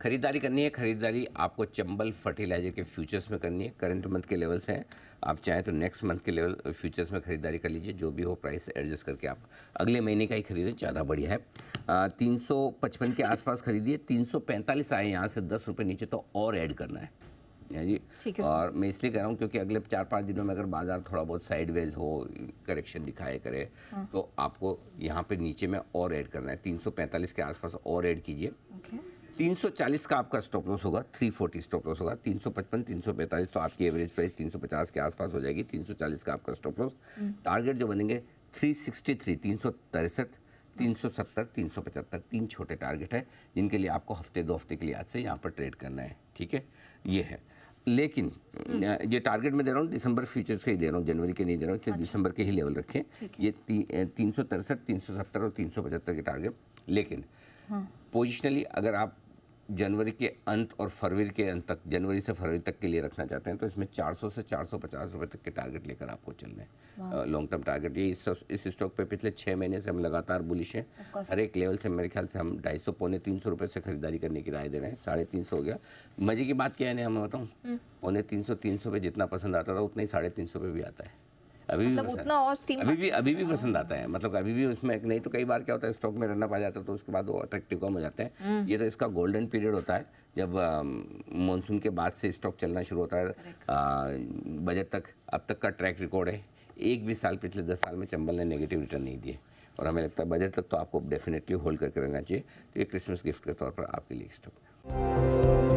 खरीदारी करनी है खरीदारी आपको चंबल फर्टिलाइजर के फ्यूचर्स में करनी है करंट मंथ के लेवल्स हैं आप चाहें तो नेक्स्ट मंथ के लेवल फ्यूचर्स में खरीदारी कर लीजिए जो भी हो प्राइस एडजस्ट करके आप अगले महीने का ही खरीदें ज़्यादा बढ़िया है तीन सौ पचपन के आसपास खरीदिए तीन सौ पैंतालीस आए यहाँ से दस रुपये नीचे तो और ऐड करना है जी ठीक है और मैं इसलिए कह रहा हूँ क्योंकि अगले चार पाँच दिनों में अगर बाजार थोड़ा बहुत साइडवेज हो करेक्शन दिखाए करे हाँ। तो आपको यहाँ पे नीचे में और ऐड करना है तीन के आसपास और ऐड कीजिए 340 का आपका स्टॉप लॉस होगा 340 स्टॉप लॉस होगा 355 345 तो आपकी एवरेज प्राइस 350 के आसपास हो जाएगी 340 का आपका स्टॉप लॉस टारगेट जो बनेंगे 363 तीन सौ तिरसठ तीन सौ सत्तर तीन सौ पचहत्तर तीन छोटे टारगेट है जिनके लिए आपको हफ्ते दो हफ्ते के लिए आज से यहाँ पर ट्रेड करना है ठीक है ये है लेकिन ये टारगेट में दे रहा हूँ दिसंबर फ्यूचर्स के ही दे रहा हूँ जनवरी के नहीं दे रहा हूँ सिर्फ दिसंबर के ही लेवल रखें ये तीन सौ तिरसठ तीन सौ सत्तर और तीन सौ पचहत्तर के टारगेट लेकिन पोजिशनली अगर आप जनवरी के अंत और फरवरी के अंत तक जनवरी से फरवरी तक के लिए रखना चाहते हैं तो इसमें 400 से 450 रुपए तक के टारगेट लेकर आपको चलना है लॉन्ग टर्म टारगेट ये इस इस स्टॉक पे पिछले छः महीने से हम लगातार बुलिश हैं हर एक लेवल से मेरे ख्याल से हम ढाई सौ पौने तीन सौ रुपये से खरीदारी करने की राय दे रहे हैं साढ़े तीन सौ हो गया मजे की बात क्या है ना हमें बताऊँ हम्म। पौने तीन सौ तीन सौ पे जितना पसंद आता था उतना ही साढ़े तीन सौ पे भी आता है अभी मतलब भी उतना और स्टीम अभी भी अभी भी पसंद आता है मतलब अभी भी उसमें नहीं तो कई बार क्या होता है स्टॉक में रहना पा आ जाता है तो उसके बाद वो अट्रैक्टिव कम हो जाते हैं हम्म। ये तो इसका गोल्डन पीरियड होता है जब मानसून के बाद से स्टॉक चलना शुरू होता है बजट तक अब तक का ट्रैक रिकॉर्ड है एक भी साल पिछले दस साल में चंबल ने नेगेटिव रिटर्न नहीं दिए और हमें लगता है बजट तक तो आपको डेफिनेटली होल्ड करके रहना चाहिए तो ये क्रिसमस गिफ्ट के तौर पर आपके लिए स्टॉक